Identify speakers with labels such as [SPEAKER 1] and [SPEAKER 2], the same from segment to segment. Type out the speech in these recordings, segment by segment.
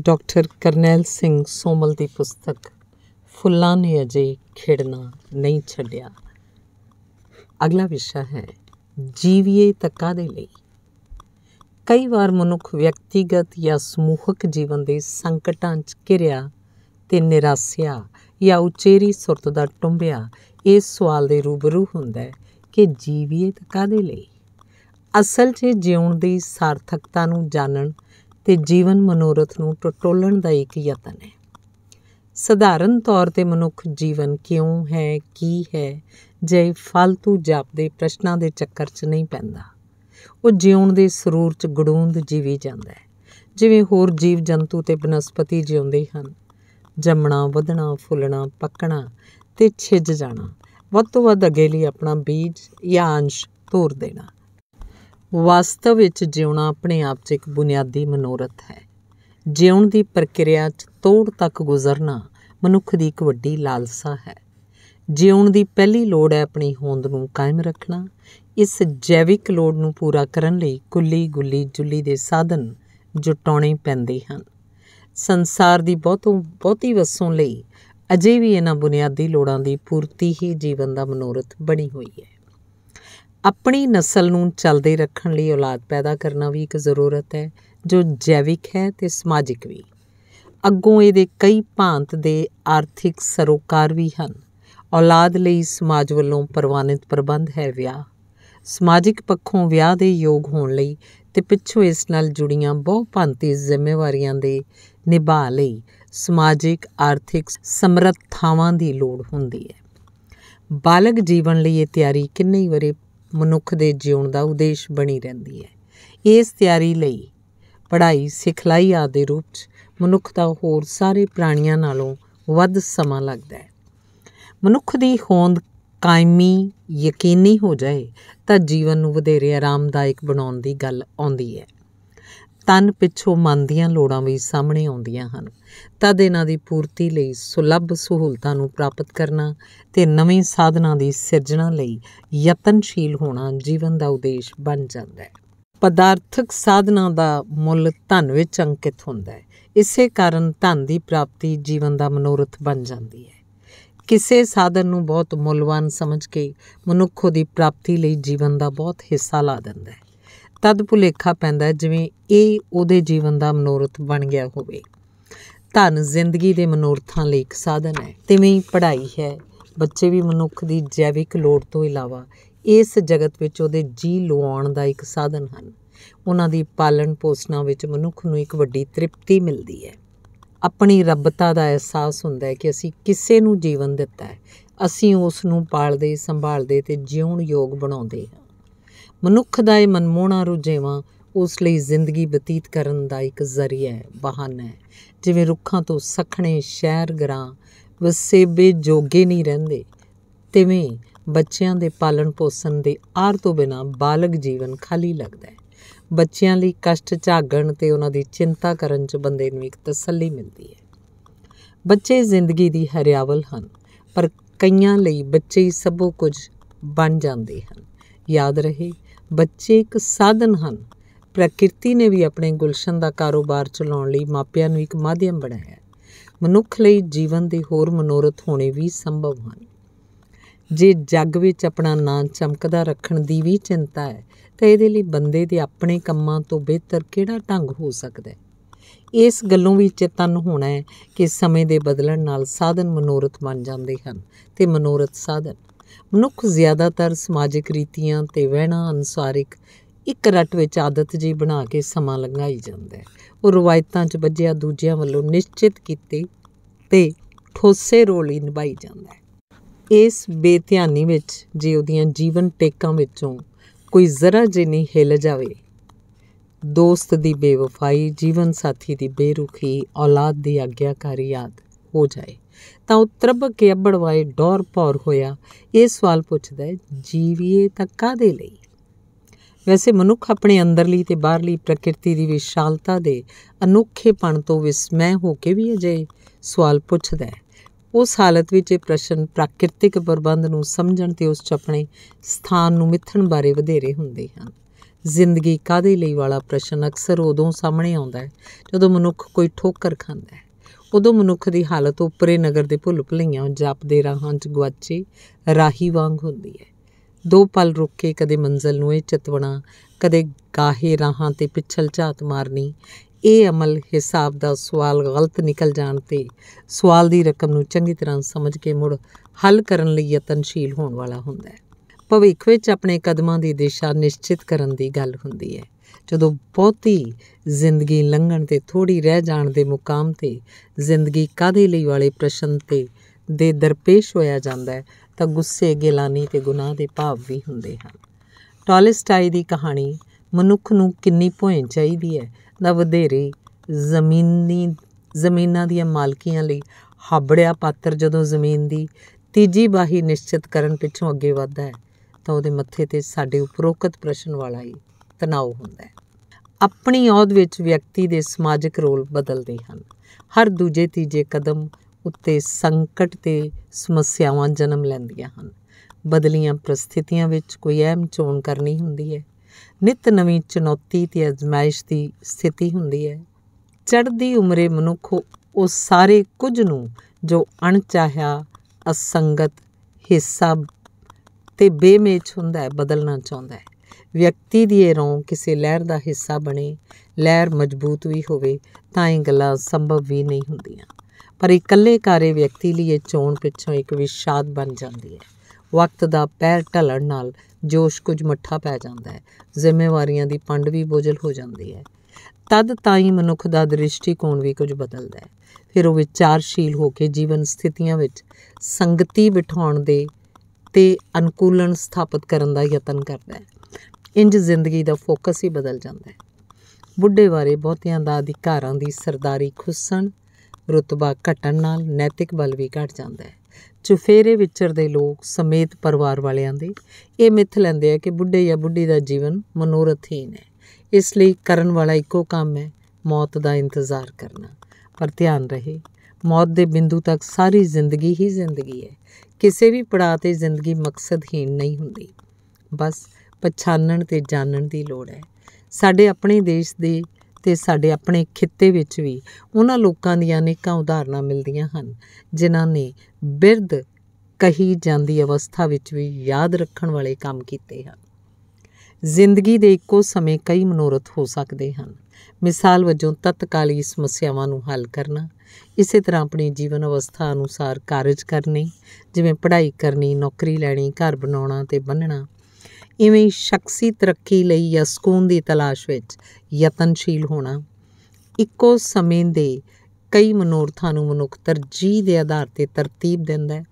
[SPEAKER 1] doctor Karnail Singh Somal ਦੀ ਪੁਸਤਕ ਫੁੱਲਾਂ ਨੇ ਅਜੇ ਖਿੜਨਾ ਨਹੀਂ ਛੱਡਿਆ ਅਗਲਾ ਵਿਸ਼ਾ ਹੈ ਜੀਵੀਏ ਤੱਕਾ ਦੇ ਲਈ ਕਈ ਵਾਰ ਮਨੁੱਖ ਵਿਅਕਤੀਗਤ ਜਾਂ ਸਮੂਹਕ ਜੀਵਨ ਦੇ ਸੰਕਟਾਂ 'ਚ ਘਿਰਿਆ ਤੇ ਨਿਰਾਸਿਆ ਜਾਂ ਉਚੇਰੀ ਸੁਰਤ ਦਾ ਟੁੰਬਿਆ ਇਸ ਸਵਾਲ ਦੇ ਰੂਬਰੂ ਹੁੰਦਾ ਹੈ ਕਿ ਜੀਵੀਏ ਤੱਕਾ ਦੇ ਲਈ ਅਸਲ 'ਚ ਜਿਉਣ ਦੀ ਸਾਰਥਕਤਾ ਨੂੰ ਜਾਣਨ ਤੇ ਜੀਵਨ ਮਨੋਰਥ ਨੂੰ ਟਟੋਲਣ ਦਾ ਇੱਕ ਯਤਨ ਹੈ ਸਧਾਰਨ ਤੌਰ ਤੇ ਮਨੁੱਖ ਜੀਵਨ ਕਿਉਂ ਹੈ ਕੀ ਹੈ ਜੇ ਫालतू ਜਾਪਦੇ ਪ੍ਰਸ਼ਨਾਂ ਦੇ ਚੱਕਰ 'ਚ ਨਹੀਂ ਪੈਂਦਾ ਉਹ ਜਿਉਣ ਦੇ ਸਰੂਰ 'ਚ ਗੜੂੰਦ ਜੀਵੀ ਜਾਂਦਾ ਹੈ ਜਿਵੇਂ ਹੋਰ ਜੀਵ ਜੰਤੂ ਤੇ ਬਨਸਪਤੀ ਜਿਉਂਦੇ ਹਨ ਜੰਮਣਾ ਵਧਣਾ ਫੁੱਲਣਾ ਪੱਕਣਾ ਤੇ ਛਿੱਜ ਜਾਣਾ ਵੱਧ ਤੋਂ ਵੱਧ ਅਗੇ ਲਈ ਆਪਣਾ ਬੀਜ ਜਾਂ ਅੰਸ਼ ਤੋੜ ਦੇਣਾ ਵਾਸਤਵ ਵਿੱਚ ਜਿਉਣਾ ਆਪਣੇ ਆਪ 'ਚ ਇੱਕ ਬੁਨਿਆਦੀ ਮਨੋਰਥ ਹੈ ਜਿਉਣ ਦੀ ਪ੍ਰਕਿਰਿਆ 'ਚ ਤੋੜ ਤੱਕ ਗੁਜ਼ਰਨਾ ਮਨੁੱਖ ਦੀ ਇੱਕ ਵੱਡੀ ਲਾਲਸਾ ਹੈ ਜਿਉਣ ਦੀ ਪਹਿਲੀ ਲੋੜ ਹੈ ਆਪਣੀ ਹੋਂਦ ਨੂੰ ਕਾਇਮ ਰੱਖਣਾ ਇਸ ਜੈਵਿਕ ਲੋੜ ਨੂੰ ਪੂਰਾ ਕਰਨ ਲਈ ਕੁੱਲੀ ਗੁੱਲੀ ਜੁੱਲੀ ਦੇ ਸਾਧਨ ਜੁਟਾਉਣੇ ਪੈਂਦੇ ਹਨ ਸੰਸਾਰ ਦੀ ਬਹੁਤੋਂ ਬਹੁਤੀ ਵਸੋਂ ਲਈ ਅਜੇ ਵੀ ਇਹਨਾਂ ਬੁਨਿਆਦੀ ਲੋੜਾਂ ਦੀ ਪੂਰਤੀ ਹੀ ਜੀਵਨ ਦਾ ਮਨੋਰਥ ਬਣੀ ਹੋਈ ਹੈ ਆਪਣੀ ਨਸਲ ਨੂੰ ਚੱਲਦੇ ਰੱਖਣ ਲਈ ਔਲਾਦ ਪੈਦਾ ਕਰਨਾ ਵੀ ਇੱਕ ਜ਼ਰੂਰਤ ਹੈ ਜੋ ਜੈਵਿਕ ਹੈ ਤੇ ਸਮਾਜਿਕ ਵੀ ਅੱਗੋਂ ਇਹਦੇ ਕਈ ਭਾਂਤ ਦੇ ਆਰਥਿਕ ਸਰੋਕਾਰ ਵੀ ਹਨ ਔਲਾਦ ਲਈ ਸਮਾਜ ਵੱਲੋਂ ਪ੍ਰਵਾਨਿਤ ਪ੍ਰਬੰਧ ਹੈ ਵਿਆਹ ਸਮਾਜਿਕ ਪੱਖੋਂ ਵਿਆਹ ਦੇ ਯੋਗ ਹੋਣ ਲਈ ਤੇ ਪਿੱਛੋਂ ਇਸ ਨਾਲ ਜੁੜੀਆਂ ਬਹੁਪੰਤੀ ਜ਼ਿੰਮੇਵਾਰੀਆਂ ਦੇ ਨਿਭਾ ਲਈ ਸਮਾਜਿਕ ਆਰਥਿਕ ਸਮਰੱਥਾਵਾਂ ਦੀ ਲੋੜ ਹੁੰਦੀ ਹੈ ਬਾਲਗ ਜੀਵਨ ਲਈ ਇਹ ਤਿਆਰੀ ਕਿੰਨੀ ਵਾਰੇ ਮਨੁੱਖ ਦੇ ਜੀਵਨ ਦਾ ਉਦੇਸ਼ ਬਣੀ ਰਹਿੰਦੀ ਹੈ ਇਸ ਤਿਆਰੀ ਲਈ ਪੜ੍ਹਾਈ ਸਿਖਲਾਈ ਆਦਿ ਦੇ ਰੂਪ 'ਚ ਮਨੁੱਖ ਦਾ ਹੋਰ ਸਾਰੇ ਪ੍ਰਾਣੀਆਂ ਨਾਲੋਂ ਵੱਧ ਸਮਾਂ ਲੱਗਦਾ ਹੈ ਮਨੁੱਖ ਦੀ ਹੋਂਦ ਕਾਇਮੀ ਯਕੀਨੀ ਹੋ ਜਾਏ ਤਾਂ ਜੀਵਨ ਨੂੰ ਵਧੇਰੇ ਆਰਾਮਦਾਇਕ ਬਣਾਉਣ ਦੀ ਗੱਲ ਆਉਂਦੀ ਹੈ ਤਨ ਪਿੱਛੋਂ ਮਨ ਦੀਆਂ ਲੋੜਾਂ ਵੀ ਸਾਹਮਣੇ ਆਉਂਦੀਆਂ ਹਨ ਤਦ ਇਹਨਾਂ ਦੀ ਪੂਰਤੀ ਲਈ ਸੁਲਭ ਸਹੂਲਤਾਂ ਨੂੰ ਪ੍ਰਾਪਤ ਕਰਨਾ ਤੇ ਨਵੇਂ ਸਾਧਨਾਂ ਦੀ ਸਿਰਜਣਾ ਲਈ ਯਤਨਸ਼ੀਲ ਹੋਣਾ ਜੀਵਨ ਦਾ ਉਦੇਸ਼ ਬਣ ਜਾਂਦਾ ਹੈ ਪਦਾਰਥਕ ਸਾਧਨਾਂ ਦਾ ਮੁੱਲ ਧਨ ਵਿੱਚ ਅੰਕਿਤ ਹੁੰਦਾ ਹੈ ਇਸੇ ਕਾਰਨ ਧਨ ਦੀ ਪ੍ਰਾਪਤੀ ਜੀਵਨ ਦਾ ਮਨੋਰਥ ਬਣ ਜਾਂਦੀ ਹੈ ਕਿਸੇ ਸਾਧਨ ਨੂੰ ਬਹੁਤ ਮੁੱਲਵਾਨ ਸਮਝ ਕੇ ਮਨੁੱਖੋ ਦੀ ਪ੍ਰਾਪਤੀ ਲਈ ਜੀਵਨ ਦਾ ਬਹੁਤ ਹਿੱਸਾ ਲਾ ਦਿੰਦਾ ਹੈ ਤਦ ਭੁਲੇਖਾ ਪੈਂਦਾ ਜਿਵੇਂ ਇਹ ਉਹਦੇ ਜੀਵਨ ਦਾ ਮਨੋਰਥ ਬਣ ਗਿਆ ਹੋਵੇ ਧਨ ਜ਼ਿੰਦਗੀ ਦੇ ਮਨੋਰਥਾਂ ਲਈ ਇੱਕ ਸਾਧਨ ਹੈ ਤਿਵੇਂ ਹੀ ਪੜ੍ਹਾਈ ਹੈ ਬੱਚੇ ਵੀ ਮਨੁੱਖ ਦੀ ਜੈਵਿਕ ਲੋੜ ਤੋਂ ਇਲਾਵਾ ਇਸ ਜਗਤ ਵਿੱਚ ਉਹਦੇ ਜੀ ਲਵਾਉਣ ਦਾ ਇੱਕ ਸਾਧਨ ਹਨ ਉਹਨਾਂ ਦੀ ਪਾਲਣ ਪੋਸਣਾ ਵਿੱਚ ਮਨੁੱਖ ਨੂੰ ਇੱਕ ਵੱਡੀ ਤ੍ਰਿਪਤੀ ਮਿਲਦੀ ਹੈ ਆਪਣੀ ਰੱਬਤਾ ਦਾ ਅਹਿਸਾਸ ਹੁੰਦਾ ਹੈ ਕਿ ਅਸੀਂ ਕਿਸੇ ਨੂੰ ਜੀਵਨ ਦਿੱਤਾ ਹੈ ਅਸੀਂ ਉਸ ਨੂੰ ਪਾਲਦੇ ਸੰਭਾਲਦੇ ਤੇ ਜਿਉਣ ਯੋਗ ਬਣਾਉਂਦੇ ਹਾਂ ਮਨੁੱਖ ਦਾ ਇਹ ਮਨਮੋਹਣਾ ਰੁਝੇਵਾ ਉਸ ਲਈ ਜ਼ਿੰਦਗੀ ਬਤੀਤ ਕਰਨ ਦਾ ਇੱਕ ਜ਼ਰੀਆ ਹੈ ਬਹਾਨਾ ਹੈ ਜਿਵੇਂ ਰੁੱਖਾਂ ਤੋਂ ਸਖਣੇ ਸ਼ਹਿਰ ਗਰਾਂ ਵਸੇਬੇ ਜੋਗੇ ਨਹੀਂ ਰਹਿੰਦੇ ਤਿਵੇਂ ਬੱਚਿਆਂ ਦੇ ਪਾਲਣ ਪੋਸ਼ਣ ਦੇ ਆਰ ਤੋਂ ਬਿਨਾ ਬਾਲਗ ਜੀਵਨ ਖਾਲੀ ਲੱਗਦਾ ਹੈ ਬੱਚਿਆਂ ਲਈ ਕਸ਼ਟ ਝਾਗਣ ਤੇ ਉਹਨਾਂ ਦੀ ਚਿੰਤਾ ਕਰਨ 'ਚ ਬੰਦੇ ਨੂੰ ਇੱਕ ਤਸੱਲੀ ਮਿਲਦੀ ਹੈ ਬੱਚੇ ਜ਼ਿੰਦਗੀ ਦੀ ਹਰਿਆਵਲ ਹਨ ਪਰ ਕਈਆਂ ਲਈ ਬੱਚੇ ਹੀ ਸਭੋ ਕੁਝ ਬਣ ਜਾਂਦੇ ਹਨ ਯਾਦ ਰਹੇ ਬੱਚੇ ਇੱਕ ਸਾਧਨ ਹਨ ਪ੍ਰਕਿਰਤੀ ਨੇ ਵੀ ਆਪਣੇ ਗੁਲਸ਼ਨ ਦਾ ਕਾਰੋਬਾਰ ਚਲਾਉਣ ਲਈ ਮਾਪਿਆਂ ਨੂੰ ਇੱਕ ਮਾਧਿਅਮ ਬਣਾਇਆ ਹੈ ਮਨੁੱਖ ਲਈ ਜੀਵਨ ਦੇ ਹੋਰ ਮਨੋਰਥ ਹੋਣੇ ਵੀ ਸੰਭਵ ਹਨ ਜੇ ਜੱਗ ਵਿੱਚ ਆਪਣਾ ਨਾਂ ਚਮਕਦਾ ਰੱਖਣ ਦੀ ਵੀ ਚਿੰਤਾ ਹੈ ਤਾਂ ਇਹਦੇ ਲਈ ਬੰਦੇ ਦੇ ਆਪਣੇ ਕੰਮਾਂ ਤੋਂ ਬਿਹਤਰ ਕਿਹੜਾ ਢੰਗ ਹੋ ਸਕਦਾ ਹੈ ਇਸ ਗੱਲੋਂ ਵੀ ਚੇਤਨ ਹੋਣਾ ਹੈ ਕਿ ਸਮੇਂ ਦੇ ਬਦਲਣ ਨਾਲ ਸਾਧਨ ਮਨੋਰਥ ਬਣ ਜਾਂਦੇ ਹਨ ਤੇ ਮਨੋਰਥ ਸਾਧਨ ਮਨੁੱਖ ਜ਼ਿਆਦਾਤਰ ਸਮਾਜਿਕ ਰੀਤੀਆਂ ਤੇ ਵਹਿਣਾ ਅਨੁਸਾਰਿਕ ਇੱਕ ਰਟ ਵਿੱਚ ਆਦਤ ਜੀ ਬਣਾ ਕੇ ਸਮਾਂ ਲੰਘਾਈ ਜਾਂਦਾ ਹੈ ਉਹ ਰਵਾਇਤਾਂ 'ਚ ਵੱਜਿਆ ਦੂਜਿਆਂ ਵੱਲੋਂ ਨਿਸ਼ਚਿਤ ਕੀਤੇ ਤੇ ਠੋਸੇ ਰੋਲ ਹੀ ਨਿਭਾਈ ਜਾਂਦਾ ਹੈ ਇਸ ਬੇਧਿਆਨੀ ਵਿੱਚ ਜੇ ਉਹਦੀਆਂ ਜੀਵਨ ਟੇਕਾਂ ਵਿੱਚੋਂ ਕੋਈ ਜ਼ਰਾ ਜਿਹੀ ਹਿੱਲ ਜਾਵੇ ਦੋਸਤ ਦੀ ਬੇਵਫਾਈ ਜੀਵਨ ਸਾਥੀ ਦੀ ਬੇਰੁਖੀ ਔਲਾਦ ਦੀ ਅਗਿਆਕਾਰੀ ਆਦ ਹੋ ਜਾਏ ਤਾਂ ਉਹ ਤਰਬਕ ਕੇ ਅਬੜਵਾਏ ਡੋਰ ਪੌਰ ਹੋਇਆ ਇਹ ਸਵਾਲ ਪੁੱਛਦਾ ਹੈ ਜੀਵੀਏ ਤਾਂ ਕਾਦੇ ਲਈ ਵੈਸੇ ਮਨੁੱਖ ਆਪਣੇ ਅੰਦਰਲੀ ਤੇ ਬਾਹਰਲੀ ਪ੍ਰਕਿਰਤੀ ਦੀ ਵਿਸ਼ਾਲਤਾ ਦੇ ਅਨੋਖੇਪਣ ਤੋਂ ਵਿਸਮੈ ਹੋ ਕੇ ਵੀ ਅਜੇ ਸਵਾਲ ਪੁੱਛਦਾ ਹੈ ਉਸ ਹਾਲਤ ਵਿੱਚ ਇਹ ਪ੍ਰਸ਼ਨ ਪ੍ਰਕਿਰਤਿਕ ਪ੍ਰਬੰਧ ਨੂੰ ਸਮਝਣ ਤੇ ਉਸ ਚ ਆਪਣੇ ਸਥਾਨ ਨੂੰ ਮਿੱਥਣ ਬਾਰੇ ਵਧੇਰੇ ਹੁੰਦੇ ਹਨ ਜ਼ਿੰਦਗੀ ਕਾਦੇ ਲਈ ਵਾਲਾ ਪ੍ਰਸ਼ਨ ਅਕਸਰ ਉਦੋਂ ਸਾਹਮਣੇ ਆਉਂਦਾ ਹੈ ਜਦੋਂ ਮਨੁੱਖ ਕੋਈ ਠੋਕਰ ਖਾਂਦਾ ਹੈ ਉਦੋਂ ਮਨੁੱਖ ਦੀ ਹਾਲਤ ਉਪਰੇ ਨਗਰ ਦੇ ਭੁੱਲ ਭਲਈਆਂ ਜਾਪਦੇ ਰਾਹਾਂ 'ਚ ਗਵਾਚੇ ਰਾਹੀ ਵਾਂਗ ਹੁੰਦੀ ਹੈ ਦੋ ਪਲ ਰੁੱਕ ਕੇ ਕਦੇ ਮੰਜ਼ਲ ਨੂੰ ਇਹ ਚਤਵਣਾ ਕਦੇ ਗਾਹੇ ਰਾਹਾਂ ਤੇ ਪਿਛਲ ਝਾਤ ਮਾਰਨੀ ਇਹ ਅਮਲ ਹਿਸਾਬ ਦਾ ਸਵਾਲ ਗਲਤ ਨਿਕਲ ਜਾਣ ਤੇ ਸਵਾਲ ਦੀ ਰਕਮ ਨੂੰ ਚੰਗੀ ਤਰ੍ਹਾਂ ਸਮਝ ਕੇ ਮੁੜ ਹੱਲ ਕਰਨ ਲਈ ਯਤਨਸ਼ੀਲ ਹੋਣ ਵਾਲਾ ਹੁੰਦਾ ਹੈ ਭਵਿੱਖ ਵਿੱਚ ਆਪਣੇ ਕਦਮਾਂ ਦੀ ਦਿਸ਼ਾ ਨਿਸ਼ਚਿਤ ਕਰਨ ਦੀ ਗੱਲ ਹੁੰਦੀ ਹੈ ਜਦੋਂ ਬਹੁਤੀ ਜ਼ਿੰਦਗੀ ਲੰਘਣ ਤੇ ਥੋੜੀ ਰਹਿ ਜਾਣ ਦੇ ਮੁਕਾਮ ਤੇ ਜ਼ਿੰਦਗੀ ਕਾਦੇ ਲਈ ਵਾਲੇ ਪ੍ਰਸ਼ਨ ਤੇ ਦੇ ਦਰਪੇਸ਼ ਹੋਇਆ ਜਾਂਦਾ ਹੈ ਤਾਂ ਗੁੱਸੇ ਗਿਲਾਨੀ ਤੇ ਗੁਨਾਹ ਦੇ ਭਾਵ ਵੀ ਹੁੰਦੇ ਹਨ ਟੋਲਸਟਾਈ ਦੀ ਕਹਾਣੀ ਮਨੁੱਖ ਨੂੰ ਕਿੰਨੀ ਭੋਇੰ ਚਾਹੀਦੀ ਹੈ ਦਾ ਵਧੇਰੀ ਜ਼ਮੀਨੀ ਜ਼ਮੀਨਾਂ ਦੀਆਂ ਮਾਲਕੀਆਂ ਲਈ ਹਾਬੜਿਆ ਪਾਤਰ ਜਦੋਂ ਜ਼ਮੀਨ ਦੀ ਤੀਜੀ ਬਾਹੀ ਨਿਸ਼ਚਿਤ ਕਰਨ ਪਿੱਛੋਂ ਅੱਗੇ ਵਧਦਾ ਹੈ ਤਾਂ ਉਹਦੇ ਮੱਥੇ ਤੇ ਸਾਡੇ ਉਪਰੋਕਤ ਪ੍ਰਸ਼ਨ ਵਾਲਾ ਹੀ ਤਣਾਅ ਹੁੰਦਾ ਹੈ ਆਪਣੀ ਔਦ ਵਿੱਚ ਵਿਅਕਤੀ ਦੇ ਸਮਾਜਿਕ ਰੋਲ ਬਦਲਦੇ ਹਨ ਹਰ ਦੂਜੇ ਤੀਜੇ ਕਦਮ ਉੱਤੇ ਸੰਕਟ ਤੇ ਸਮੱਸਿਆਵਾਂ ਜਨਮ ਲੈਂਦੀਆਂ ਹਨ ਬਦਲੀਆਂ ਪ੍ਰਸਥਿਤੀਆਂ ਵਿੱਚ ਕੋਈ ਅਹਿਮ ਚੋਣ ਕਰਨੀ ਹੁੰਦੀ ਹੈ ਨਿਤ ਨਵੀਂ ਚੁਣੌਤੀ ਤੇ ਅਜ਼ਮਾਇਸ਼ ਦੀ ਸਥਿਤੀ ਹੁੰਦੀ ਹੈ ਚੜ੍ਹਦੀ ਉਮਰੇ ਮਨੁੱਖ ਉਹ ਸਾਰੇ ਕੁਝ ਨੂੰ ਜੋ ਅਣਚਾਹਿਆ ਅਸੰਗਤ ਹਿੱਸਾ ਤੇ ਬੇਮੇਚ ਹੁੰਦਾ ਹੈ ਬਦਲਣਾ ਚਾਹੁੰਦਾ ਹੈ ਵਿਅਕਤੀ ਦੀ ਇਹ ਰੋਂ ਕਿਸੇ ਲਹਿਰ ਦਾ ਹਿੱਸਾ ਬਣੇ ਲਹਿਰ ਮਜ਼ਬੂਤ ਵੀ ਹੋਵੇ ਤਾਂ ਇਹ ਗੱਲਾਂ ਸੰਭਵ ਵੀ ਨਹੀਂ ਹੁੰਦੀਆਂ ਪਰ ਇਕੱਲੇ ਕਾਰੇ ਵਿਅਕਤੀ ਲਈ ਇਹ ਚੋਣ ਪਿੱਛੋਂ ਇੱਕ ਵਿਸ਼ਾਦ ਬਣ ਜਾਂਦੀ ਹੈ ਵਕਤ ਦਾ ਪੈਰ ਢਲਣ ਨਾਲ ਜੋਸ਼ ਕੁਝ ਮੱਠਾ ਪੈ ਜਾਂਦਾ ਹੈ ਜ਼ਿੰਮੇਵਾਰੀਆਂ ਦੀ ਪੰਡ ਵੀ ਬੋਝਲ ਹੋ ਜਾਂਦੀ ਹੈ ਤਦ ਤਾਈ ਮਨੁੱਖ ਦਾ ਦ੍ਰਿਸ਼ਟੀਕੋਣ ਵੀ ਕੁਝ ਬਦਲਦਾ ਹੈ ਫਿਰ ਉਹ ਵਿਚਾਰਸ਼ੀਲ ਹੋ ਕੇ ਜੀਵਨ ਸਥਿਤੀਆਂ ਵਿੱਚ ਸੰਗਤੀ ਬਿਠਾਉਣ ਦੇ ਤੇ ਅਨੁਕੂਲਨ ਸਥਾਪਿਤ ਕਰਨ ਦਾ ਯਤਨ ਕਰਦਾ ਹੈ ਇੰਜ ਜ਼ਿੰਦਗੀ ਦਾ ਫੋਕਸ ਹੀ ਬਦਲ ਜਾਂਦਾ ਹੈ ਬੁੱਢੇ ਬਾਰੇ ਬਹੁਤਿਆਂ ਦਾ ਅਧਿਕਾਰਾਂ ਦੀ ਸਰਦਾਰੀ ਖੁੱਸਣ ਰਤਬਾ ਘਟਣ ਨਾਲ ਨੈਤਿਕ ਬਲ ਵੀ ਘਟ ਜਾਂਦਾ ਹੈ ਚੁਫੇਰੇ ਵਿਚਰਦੇ ਲੋਕ ਸਮੇਤ ਪਰਿਵਾਰ ਵਾਲਿਆਂ ਦੇ ਇਹ ਮਿੱਥ ਲੈਂਦੇ ਆ ਕਿ ਬੁੱਢੇ ਜਾਂ ਬੁੱਢੀ ਦਾ ਜੀਵਨ ਮਨੋਰਥਹੀਨ ਹੈ ਇਸ ਲਈ ਕਰਨ ਵਾਲਾ ਇੱਕੋ ਕੰਮ ਹੈ ਮੌਤ ਦਾ ਇੰਤਜ਼ਾਰ ਕਰਨਾ ਪਰ ਧਿਆਨ ਰਹੇ ਮੌਤ ਦੇ ਬਿੰਦੂ ਤੱਕ ਸਾਰੀ ਜ਼ਿੰਦਗੀ ਹੀ ਜ਼ਿੰਦਗੀ ਹੈ ਕਿਸੇ ਵੀ ਪੜਾਅ ਤੇ ਜ਼ਿੰਦਗੀ ਮਕਸਦਹੀਣ ਨਹੀਂ ਹੁੰਦੀ ਬਸ ਪਛਾਣਨ ਤੇ ਜਾਣਨ ਦੀ ਲੋੜ ਹੈ ਸਾਡੇ ਆਪਣੇ ਦੇਸ਼ ਦੇ ਤੇ ਸਾਡੇ ਆਪਣੇ ਖਿੱਤੇ ਵਿੱਚ ਵੀ ਉਹਨਾਂ ਲੋਕਾਂ ਦੀਆਂ ਅਨੇਕਾਂ ਉਦਾਹਰਨਾਂ ਮਿਲਦੀਆਂ ਹਨ ਜਿਨ੍ਹਾਂ ਨੇ ਬਿਰਧ ਕਹੀ ਜਾਂਦੀ ਅਵਸਥਾ ਵਿੱਚ ਵੀ ਯਾਦ ਰੱਖਣ ਵਾਲੇ ਕੰਮ ਕੀਤੇ ਹਨ ਜ਼ਿੰਦਗੀ ਦੇ ਇੱਕੋ ਸਮੇਂ ਕਈ ਮਨੋਰਥ ਹੋ ਸਕਦੇ ਹਨ ਮਿਸਾਲ ਵਜੋਂ ਤਤਕਾਲੀ ਸਮੱਸਿਆਵਾਂ ਨੂੰ ਹੱਲ ਕਰਨਾ ਇਸੇ ਤਰ੍ਹਾਂ ਆਪਣੀ ਜੀਵਨ ਅਵਸਥਾ ਅਨੁਸਾਰ ਕਾਰਜ ਕਰਨੇ ਜਿਵੇਂ ਪੜ੍ਹਾਈ ਕਰਨੀ ਨੌਕਰੀ ਲੈਣੀ ਘਰ ਬਣਾਉਣਾ ਤੇ ਬੰਨਣਾ ਇਵੇਂ ਸ਼ਖਸੀ ਤਰੱਕੀ ਲਈ ਜਾਂ ਸਕੂਨ ਦੀ ਤਲਾਸ਼ ਵਿੱਚ ਯਤਨਸ਼ੀਲ ਹੋਣਾ ਇੱਕੋ ਸਮੇਂ ਦੇ ਕਈ ਮਨੋਰਥਾਂ ਨੂੰ ਮਨੁੱਖ ਤਰਜੀਹ ਦੇ ਆਧਾਰ ਤੇ ਤਰਤੀਬ ਦਿੰਦਾ ਹੈ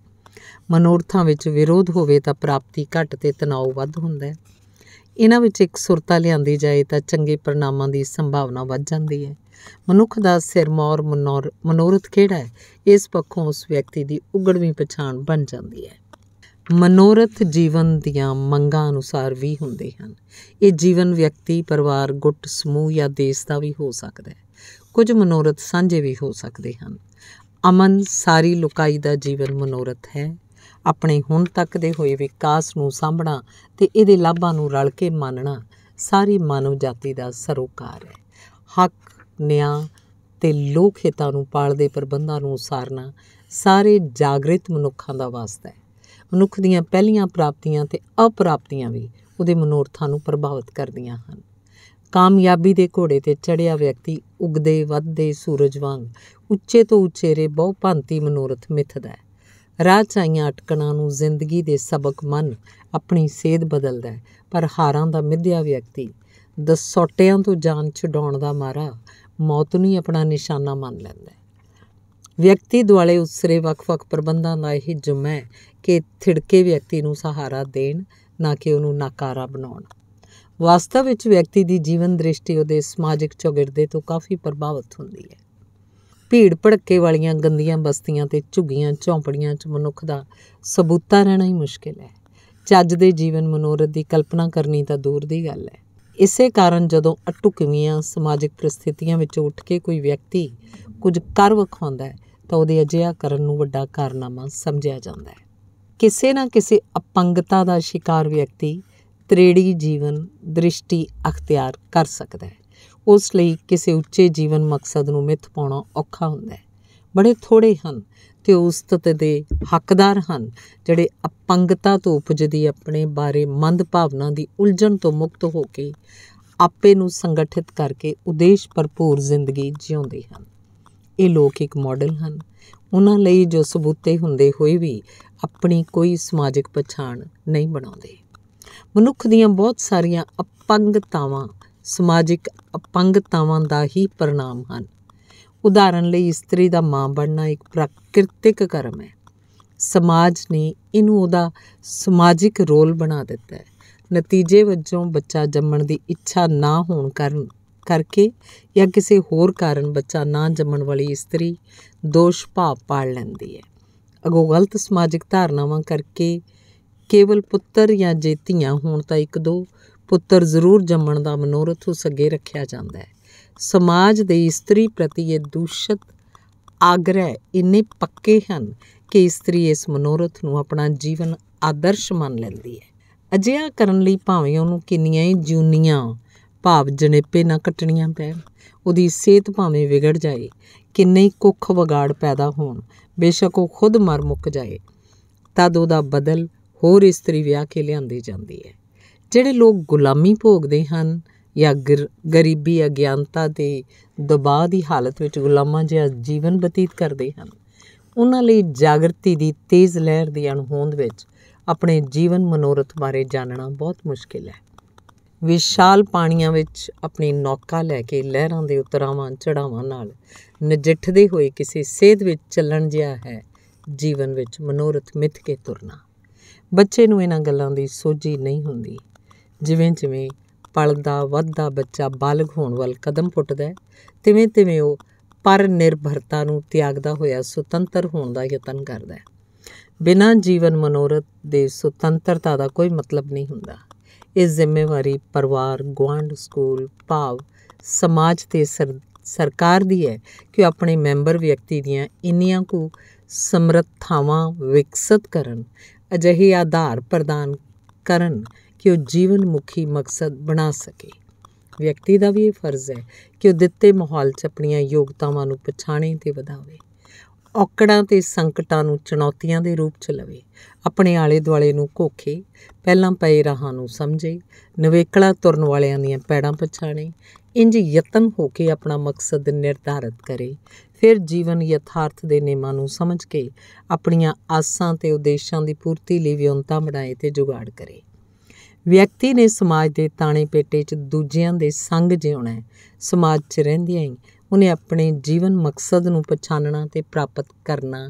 [SPEAKER 1] ਮਨੋਰਥਾਂ ਵਿੱਚ ਵਿਰੋਧ ਹੋਵੇ ਤਾਂ ਪ੍ਰਾਪਤੀ ਘਟ ਤੇ ਤਣਾਅ ਵੱਧ ਹੁੰਦਾ ਹੈ ਇਹਨਾਂ ਵਿੱਚ ਇੱਕ ਸੁਰਤਾ ਲਿਆਂਦੀ ਜਾਏ ਤਾਂ ਚੰਗੇ ਪਰਿਣਾਮਾਂ ਦੀ ਸੰਭਾਵਨਾ ਵੱਧ ਜਾਂਦੀ ਹੈ ਮਨੁੱਖ ਦਾ ਸਿਰਮੌਰ ਮਨੋਰਥ ਕਿਹੜਾ ਹੈ ਇਸ ਪੱਖੋਂ ਉਸ ਵਿਅਕਤੀ ਦੀ ਉਗੜਵੀਂ ਪਛਾਣ ਬਣ ਜਾਂਦੀ ਹੈ ਮਨੋਰਥ ਜੀਵਨ ਦੀਆਂ ਮੰਗਾਂ ਅਨੁਸਾਰ ਵੀ ਹੁੰਦੇ ਹਨ ਇਹ ਜੀਵਨ ਵਿਅਕਤੀ ਪਰਿਵਾਰ ਗੁੱਟ ਸਮੂਹ ਜਾਂ ਦੇਸ਼ ਦਾ ਵੀ ਹੋ ਸਕਦਾ ਹੈ ਕੁਝ ਮਨੋਰਥ ਸਾਂਝੇ ਵੀ ਹੋ ਸਕਦੇ ਹਨ ਅਮਨ ਸਾਰੀ ਲੋਕਾਈ ਦਾ ਜੀਵਨ ਮਨੋਰਥ ਹੈ ਆਪਣੇ ਹੁਣ ਤੱਕ ਦੇ ਹੋਏ ਵਿਕਾਸ ਨੂੰ ਸਾਂਭਣਾ ਤੇ ਇਹਦੇ ਲਾਭਾਂ ਨੂੰ ਰਲ ਕੇ ਮੰਨਣਾ ਸਾਰੀ ਮਾਨਵ ਜਾਤੀ ਦਾ ਸਰੋਕਾਰ ਹੈ ਹੱਕ ਨਿਆਂ ਤੇ ਲੋਕ ਹਿੱਤਾਂ ਨੂੰ ਪਾਲਦੇ ਪ੍ਰਬੰਧਾਂ ਨੂੰ ਉਸਾਰਨਾ ਸਾਰੇ ਜਾਗਰਿਤ ਮਨੁੱਖਾਂ ਦਾ ਵਾਸਤਾ ਹੈ ਮਨੁੱਖ ਦੀਆਂ ਪਹਿਲੀਆਂ ਪ੍ਰਾਪਤੀਆਂ ਤੇ ਅਪ੍ਰਾਪਤੀਆਂ ਵੀ ਉਹਦੇ ਮਨੋਰਥਾਂ ਨੂੰ ਪ੍ਰਭਾਵਿਤ ਕਰਦੀਆਂ ਹਨ ਕਾਮਯਾਬੀ ਦੇ ਘੋੜੇ ਤੇ ਚੜਿਆ ਵਿਅਕਤੀ ਉਗਦੇ ਵੱਧਦੇ ਸੂਰਜ ਵਾਂਗ ਉੱਚੇ ਤੋਂ ਉੱਚੇਰੇ ਬਹੁ ਭਾਂਤੀ ਮਨੋਰਥ ਮਿੱਥਦਾ ਹੈ ਰਾਹ ਅਟਕਣਾ ਨੂੰ ਜ਼ਿੰਦਗੀ ਦੇ ਸਬਕ ਮੰਨ ਆਪਣੀ ਸੇਧ ਬਦਲਦਾ ਹੈ ਪਰ ਹਾਰਾਂ ਦਾ ਮਿੱਧਿਆ ਵਿਅਕਤੀ ਦਸੋਟਿਆਂ ਤੋਂ ਜਾਨ ਛਡਾਉਣ ਦਾ ਮਾਰਾ ਮੌਤ ਨੂੰ ਹੀ ਆਪਣਾ ਨਿਸ਼ਾਨਾ ਮੰਨ ਲੈਂਦਾ ਹੈ ਵਿਅਕਤੀ ਦੁਆਲੇ ਉਸਰੇ ਵਕਫਕ ਪ੍ਰਬੰਧਾਂ ਦਾ ਇਹ ਜੁਮਾ ਹੈ ਕਿ ਥਿੜਕੇ ਵਿਅਕਤੀ ਨੂੰ ਸਹਾਰਾ ਦੇਣ ਨਾ ਕਿ ਉਹਨੂੰ ਨਾਕਾਰਾ ਬਣਾਉਣ ਵਾਸਤਵ ਵਿੱਚ ਵਿਅਕਤੀ ਦੀ ਜੀਵਨ ਦ੍ਰਿਸ਼ਟੀ ਉਹਦੇ ਸਮਾਜਿਕ ਚੌਗਿਰਦੇ ਤੋਂ ਕਾਫੀ ਪ੍ਰਭਾਵਿਤ ਹੁੰਦੀ ਹੈ ਭੀੜ ਭੜੱਕੇ ਵਾਲੀਆਂ ਗੰਦੀਆਂ ਬਸਤੀਆਂ ਤੇ ਝੁੱਗੀਆਂ ਝੌਂਪੜੀਆਂ 'ਚ ਮਨੁੱਖ ਦਾ ਸਬੂਤਾ ਰਹਿਣਾ ਹੀ ਮੁਸ਼ਕਿਲ ਹੈ ਚੱਜ ਦੇ ਜੀਵਨ ਮਨੋਰਥ ਦੀ ਕਲਪਨਾ ਕਰਨੀ ਤਾਂ ਦੂਰ ਦੀ ਗੱਲ ਹੈ ਇਸੇ ਕਾਰਨ ਜਦੋਂ ਅਟੁਕਵੀਆਂ ਸਮਾਜਿਕ ਪ੍ਰਸਥਿਤੀਆਂ ਵਿੱਚ ਉੱਠ ਕੇ ਕੋਈ ਵਿਅਕਤੀ ਕੁਝ ਕਰ ਵਿਖਾਉਂਦਾ ਹੈ ਤਾਂ ਉਹਦੇ ਅਜਿਹਾ ਕਰਨ ਨੂੰ ਵੱਡਾ ਕਾਰਨਾਮਾ ਸਮਝਿਆ ਜਾਂਦਾ ਹੈ ਕਿਸੇ ਨਾ ਕਿਸੇ ਅਪੰਗਤਾ ਦਾ ਸ਼ਿਕਾਰ ਵਿਅਕਤੀ ਤਰੇੜੀ ਜੀਵਨ ਦ੍ਰਿਸ਼ਟੀ ਅਖਤਿਆਰ ਕਰ ਸਕਦਾ ਹੈ ਉਸ ਲਈ ਕਿਸੇ ਉੱਚੇ ਜੀਵਨ ਮਕਸਦ ਨੂੰ ਮਿੱਥ ਪਾਉਣਾ ਔਖਾ ਹੁੰਦਾ ਹੈ ਬੜੇ ਥੋੜੇ ਹਨ ਤੇ ਤਤ ਦੇ ਹੱਕਦਾਰ ਹਨ ਜਿਹੜੇ ਅਪੰਗਤਾ ਤੋਂ ਉਪਜਦੀ ਆਪਣੇ ਬਾਰੇ ਮੰਦ ਭਾਵਨਾ ਦੀ ਉਲਝਣ ਤੋਂ ਮੁਕਤ ਹੋ ਕੇ ਆਪੇ ਨੂੰ ਸੰਗਠਿਤ ਕਰਕੇ ਉਦੇਸ਼ ਭਰਪੂਰ ਜ਼ਿੰਦਗੀ ਜਿਉਂਦੇ ਹਨ ਇਹ ਲੋਕ ਇੱਕ ਮਾਡਲ ਹਨ ਉਹਨਾਂ ਲਈ ਜੋ ਸਬੂਤੇ ਹੁੰਦੇ ਹੋਏ ਵੀ ਆਪਣੀ ਕੋਈ ਸਮਾਜਿਕ ਪਛਾਣ ਨਹੀਂ ਬਣਾਉਂਦੇ ਮਨੁੱਖ ਦੀਆਂ ਬਹੁਤ ਸਾਰੀਆਂ ਅਪੰਗਤਾਵਾਂ ਸਮਾਜਿਕ ਅਪੰਗਤਾਵਾਂ ਦਾ ਹੀ ਪਰਿਣਾਮ ਹਨ ਉਦਾਹਰਨ ਲਈ ਇਸਤਰੀ ਦਾ ਮਾਂ ਬਣਨਾ ਇੱਕ ਪ੍ਰਕਿਰਤਿਕ ਕਰਮ ਹੈ ਸਮਾਜ ਨੇ ਇਹਨੂੰ ਉਹਦਾ ਸਮਾਜਿਕ ਰੋਲ ਬਣਾ ਦਿੱਤਾ ਹੈ ਨਤੀਜੇ ਵਜੋਂ ਬੱਚਾ ਜੰਮਣ ਦੀ ਇੱਛਾ ਨਾ ਹੋਣ ਕਾਰਨ ਕਰਕੇ ਜਾਂ ਕਿਸੇ ਹੋਰ ਕਾਰਨ ਬੱਚਾ ਨਾ ਜੰਮਣ ਵਾਲੀ ਇਸਤਰੀ ਦੋਸ਼ ਭਾਵ ਪਾਲ ਲੈਂਦੀ ਹੈ ਅਗੋ ਗਲਤ ਸਮਾਜਿਕ ਧਾਰਨਾਵਾਂ ਕਰਕੇ ਕੇਵਲ ਪੁੱਤਰ ਜਾਂ ਜੇਤੀਆਂ ਹੋਣ ਤਾਂ ਇੱਕ ਦੋ ਪੁੱਤਰ ਜ਼ਰੂਰ ਜੰਮਣ ਦਾ ਮਨੋਰਥ ਉਸ ਅੱਗੇ ਰੱਖਿਆ ਜਾਂਦਾ ਹੈ ਸਮਾਜ ਦੇ ਇਸਤਰੀ ਪ੍ਰਤੀ ਇਹ ਦੂਸ਼ਿਤ ਆਗ੍ਰਹਿ ਇੰਨੇ ਪੱਕੇ ਹਨ ਕਿ ਇਸਤਰੀ ਇਸ ਮਨੋਰਥ ਨੂੰ ਆਪਣਾ ਜੀਵਨ ਆਦਰਸ਼ ਮੰਨ ਲੈਂਦੀ ਹੈ ਅਜਿਹਾ ਕਰਨ ਲਈ ਭਾਵੇਂ ਉਹਨੂੰ ਕਿੰਨੀਆਂ ਹੀ ਜੂਨੀਆਂ ਭਾਵ ਜਨੇਪੇ ਨਾ ਕੱਟਣੀਆਂ ਪੈਣ ਉਹਦੀ ਸਿਹਤ ਭਾਵੇਂ ਵਿਗੜ ਜਾਏ ਕਿੰਨੇ ਹੀ ਕੁੱਖ ਵਿਗਾੜ ਪੈਦਾ ਹੋਣ ਬੇਸ਼ੱਕ ਉਹ ਖੁਦ ਮਰ ਮੁੱਕ ਜਾਏ ਤਦ ਉਹਦਾ ਬਦਲ ਹੋਰ ਇਸਤਰੀ ਵਿਆਹ ਕੇ ਲਿਆਂਦੀ ਜਾਂਦੀ ਹੈ ਜਿਹੜੇ ਲੋਕ ਗੁਲਾਮੀ ਭੋਗਦੇ ਹਨ ਜਾਂ ਗਰੀਬੀ ਅਗਿਆਨਤਾ ਦੇ ਦਬਾਅ ਦੀ ਹਾਲਤ ਵਿੱਚ ਗੁਲਾਮਾਂ ਜਿਹਾ ਜੀਵਨ ਬਤੀਤ ਕਰਦੇ ਹਨ ਉਹਨਾਂ ਲਈ ਜਾਗਰਤੀ ਦੀ ਤੇਜ਼ ਲਹਿਰ ਦੀ ਅਣਹੋਂਦ ਵਿੱਚ ਆਪਣੇ ਜੀਵਨ ਮਨੋਰਥ ਬਾਰੇ ਜਾਣਨਾ ਬਹੁਤ ਮੁਸ਼ਕਿਲ ਹੈ ਵਿਸ਼ਾਲ ਪਾਣੀਆਂ ਵਿੱਚ ਆਪਣੀ ਨੌਕਾ ਲੈ ਕੇ ਲਹਿਰਾਂ ਦੇ ਉਤਰਾਵਾਂ ਚੜਾਵਾਂ ਨਾਲ ਨਜਿੱਠਦੇ ਹੋਏ ਕਿਸੇ ਸੇਧ ਵਿੱਚ ਚੱਲਣ ਜਿਹਾ ਹੈ ਜੀਵਨ ਵਿੱਚ ਮਨੋਰਥ ਮਿੱਥ ਕੇ ਤੁਰਨਾ ਬੱਚੇ ਨੂੰ ਇਹਨਾਂ ਗੱਲਾਂ ਦੀ ਸੋਝੀ ਨਹੀਂ ਹੁੰਦੀ ਜਿਵੇਂ ਜਿਵੇਂ ਪਲਦਾ ਵੱਧਦਾ ਬੱਚਾ ਬਾਲਗ ਹੋਣ ਵੱਲ ਕਦਮ ਪੁੱਟਦਾ ਹੈ ਤਿਵੇਂ ਤਿਵੇਂ ਉਹ ਪਰ ਨਿਰਭਰਤਾ ਨੂੰ ਤਿਆਗਦਾ ਹੋਇਆ ਸੁਤੰਤਰ ਹੋਣ ਦਾ ਯਤਨ ਕਰਦਾ ਹੈ ਬਿਨਾਂ ਜੀਵਨ ਮਨੋਰਥ ਦੇ ਸੁਤੰਤਰਤਾ ਦਾ ਕੋਈ ਮਤਲਬ ਨਹੀਂ ਹੁੰਦਾ ਇਹ ਜ਼ਿੰਮੇਵਾਰੀ ਪਰਿਵਾਰ ਗਵਾਂਡ ਸਕੂਲ ਭਾਵ ਸਮਾਜ ਤੇ ਸਰਕਾਰ ਦੀ ਹੈ ਕਿ ਆਪਣੇ ਮੈਂਬਰ ਵਿਅਕਤੀ ਦੀਆਂ ਇੰਨੀਆਂ ਕੁ ਸਮਰੱਥਾਵਾਂ ਵਿਕਸਿਤ ਕਰਨ ਅਜਿਹੇ ਆਧਾਰ ਪ੍ਰਦਾਨ ਕਰਨ ਕਿ ਉਹ ਜੀਵਨ ਮੁਖੀ ਮਕਸਦ ਬਣਾ ਸਕੇ ਵਿਅਕਤੀ ਦਾ ਵੀ ਇਹ ਫਰਜ਼ ਹੈ ਕਿ ਉਹ ਦਿੱਤੇ ਮਾਹੌਲ 'ਚ ਆਪਣੀਆਂ ਯੋਗਤਾਵਾਂ ਨੂੰ ਪਛਾਣੇ ਤੇ ਵਧਾਵੇ ਔਕੜਾਂ ਤੇ ਸੰਕਟਾਂ ਨੂੰ ਚੁਣੌਤੀਆਂ ਦੇ ਰੂਪ 'ਚ ਲਵੇ ਆਪਣੇ ਆਲੇ ਦੁਆਲੇ ਨੂੰ ਕੋਖੇ ਪਹਿਲਾਂ ਪਏ ਰਹਾ ਨੂੰ ਸਮਝੇ ਨਵੇਕਲਾ ਤੁਰਨ ਵਾਲਿਆਂ ਦੀਆਂ ਪੈੜਾਂ ਪਛਾਣੇ ਇੰਜ ਯਤਨ ਹੋ ਕੇ ਆਪਣਾ ਮਕਸਦ ਨਿਰਧਾਰਤ ਕਰੇ ਫਿਰ ਜੀਵਨ ਯਥਾਰਥ ਦੇ ਨਿਯਮਾਂ ਨੂੰ ਸਮਝ ਕੇ ਆਪਣੀਆਂ ਆਸਾਂ ਤੇ ਉਦੇਸ਼ਾਂ ਦੀ ਪੂਰਤੀ ਲਈ ਵਿਉਂਤਾ ਬਣਾਏ ਤੇ ਜੁਗਾੜ ਕਰੇ ਵਿਅਕਤੀ ਨੇ ਸਮਾਜ ਦੇ ਤਾਣੇ ਪੇਟੇ 'ਚ ਦੂਜਿਆਂ ਦੇ ਸੰਗ ਜਿਉਣਾ ਹੈ ਸਮਾਜ 'ਚ ਰਹਿੰਦਿਆਂ ਹੀ ਉਹਨੇ ਆਪਣੇ ਜੀਵਨ ਮਕਸਦ ਨੂੰ ਪਛਾਣਨਾ ਤੇ ਪ੍ਰਾਪਤ ਕਰਨਾ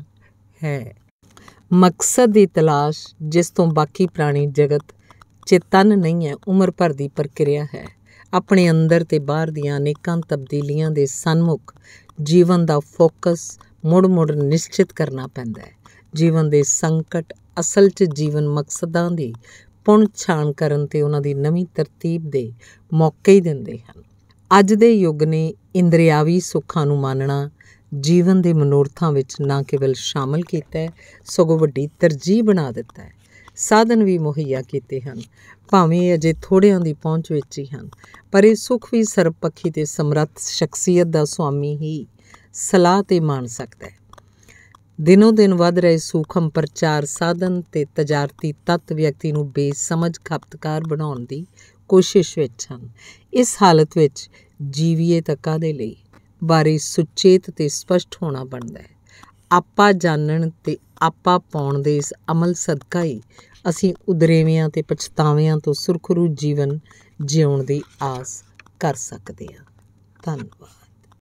[SPEAKER 1] ਹੈ ਮਕਸਦ ਦੀ ਤਲਾਸ਼ ਜਿਸ ਤੋਂ ਬਾਕੀ ਪ੍ਰਾਣੀ ਜਗਤ ਚੇਤਨ ਨਹੀਂ ਹੈ ਉਮਰ ਭਰ ਦੀ ਪ੍ਰਕਿਰਿਆ ਹੈ ਆਪਣੇ ਅੰਦਰ ਤੇ ਬਾਹਰ ਦੀਆਂ ਅਨੇਕਾਂ ਤਬਦੀਲੀਆਂ ਦੇ ਸਨਮੁਖ ਜੀਵਨ ਦਾ ਫੋਕਸ ਮੁੜ-ਮੁੜ ਨਿਸ਼ਚਿਤ ਕਰਨਾ ਪੈਂਦਾ ਹੈ ਜੀਵਨ ਦੇ ਸੰਕਟ ਅਸਲ 'ਚ ਜੀਵਨ ਮਕਸਦਾਂ ਦੀ ਪੁਣ ਛਾਣ ਕਰਨ ਤੇ ਉਹਨਾਂ ਦੀ ਨਵੀਂ ਤਰਤੀਬ ਦੇ ਮੌਕੇ ਹੀ ਦਿੰਦੇ ਹਨ ਅੱਜ ਦੇ ਯੁੱਗ ਨੇ ਇੰਦਰੀਆਵੀ ਸੁੱਖਾਂ ਨੂੰ ਮਾਨਣਾ ਜੀਵਨ ਦੇ ਮਨੋਰਥਾਂ ਵਿੱਚ ਨਾ ਕੇਵਲ ਸ਼ਾਮਲ ਕੀਤਾ ਹੈ ਸਗੋਂ ਵੱਡੀ ਤਰਜੀਹ ਬਣਾ ਦਿੱਤਾ ਹੈ ਸਾਧਨ ਵੀ ਮੁਹੱਈਆ ਕੀਤੇ ਹਨ ਭਾਵੇਂ ਅਜੇ ਥੋੜਿਆਂ ਦੀ ਪਹੁੰਚ ਵਿੱਚ ਹੀ ਹਨ ਪਰ ਇਹ ਸੁਖ ਵੀ ਸਰਪੱਖੀ ਤੇ ਸਮਰੱਥ ਸ਼ਖਸੀਅਤ ਦਾ ਸੁਆਮੀ ਹੀ ਸਲਾਹ ਤੇ ਮਾਣ ਸਕਦਾ ਹੈ ਦਿਨੋ ਦਿਨ ਵੱਧ ਰਹੇ ਸੂਖਮ ਪ੍ਰਚਾਰ ਸਾਧਨ ਤੇ ਤਜਾਰਤੀ ਤੱਤ ਵਿਅਕਤੀ ਨੂੰ ਬੇਸਮਝ ਖਪਤਕਾਰ ਬਣਾਉਣ ਦੀ ਕੋਸ਼ਿਸ਼ ਵਿੱਚ ਹਨ ਇਸ ਹਾਲਤ ਵਿੱਚ ਜੀਵੀਏ ਤੱਕਾ ਦੇ ਲਈ ਬਾਰੇ ਸੁਚੇਤ ਤੇ ਸਪਸ਼ਟ ਹੋਣਾ ਬਣਦਾ ਹੈ ਆਪਾ ਜਾਣਨ ਤੇ ਆਪਾ ਪਾਉਣ ਦੇ ਇਸ ਅਮਲ ਸਦਕਾ ਹੀ ਅਸੀਂ ਉਦਰੇਵਿਆਂ ਤੇ ਪਛਤਾਵਿਆਂ ਤੋਂ ਸੁਰਖਰੂ ਜੀਵਨ ਜਿਉਣ ਦੀ ਆਸ ਕਰ ਸਕਦੇ ਹਾਂ ਧੰਨਵਾਦ